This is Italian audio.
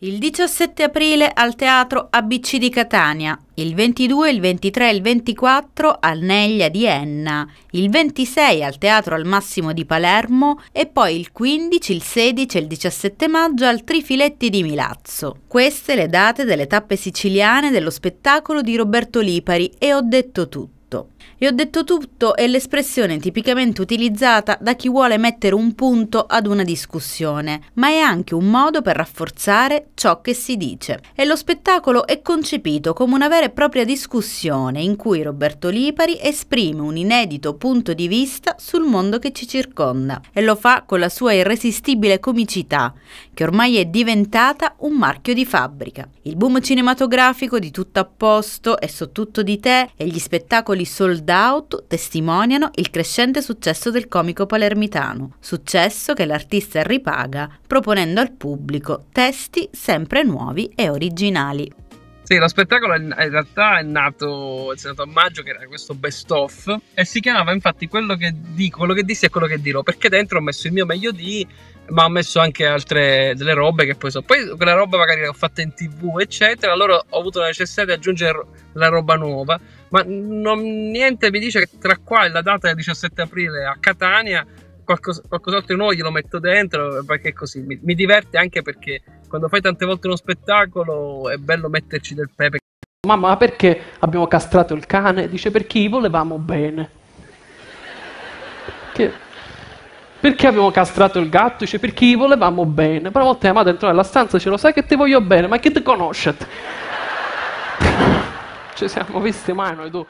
Il 17 aprile al Teatro ABC di Catania, il 22, il 23 e il 24 al Neglia di Enna, il 26 al Teatro al Massimo di Palermo e poi il 15, il 16 e il 17 maggio al Trifiletti di Milazzo. Queste le date delle tappe siciliane dello spettacolo di Roberto Lipari e ho detto tutto. E ho detto tutto è l'espressione tipicamente utilizzata da chi vuole mettere un punto ad una discussione, ma è anche un modo per rafforzare ciò che si dice. E lo spettacolo è concepito come una vera e propria discussione in cui Roberto Lipari esprime un inedito punto di vista sul mondo che ci circonda e lo fa con la sua irresistibile comicità, che ormai è diventata un marchio di fabbrica. Il boom cinematografico di tutto a posto e so tutto di te e gli spettacoli solo sold out testimoniano il crescente successo del comico palermitano, successo che l'artista ripaga proponendo al pubblico testi sempre nuovi e originali. Sì, lo spettacolo in realtà è nato, è nato a maggio, che era questo best off, e si chiamava infatti quello che dico, quello che dissi e quello che dirò, perché dentro ho messo il mio meglio di, ma ho messo anche altre delle robe che poi so. Poi quella roba magari l'ho fatta in tv, eccetera, allora ho avuto la necessità di aggiungere la roba nuova, ma non, niente mi dice che tra qua e la data del 17 aprile a Catania qualcos- qualcos'altro nuovo glielo metto dentro, perché così mi, mi diverte anche perché quando fai tante volte uno spettacolo è bello metterci del pepe. Mamma, perché abbiamo castrato il cane? Dice perché gli volevamo bene. Che... Perché abbiamo castrato il gatto? Dice perché gli volevamo bene. Però a volte la madre entra nella stanza e dice lo sai che ti voglio bene, ma che ti conosci? Ci siamo visti mai noi due.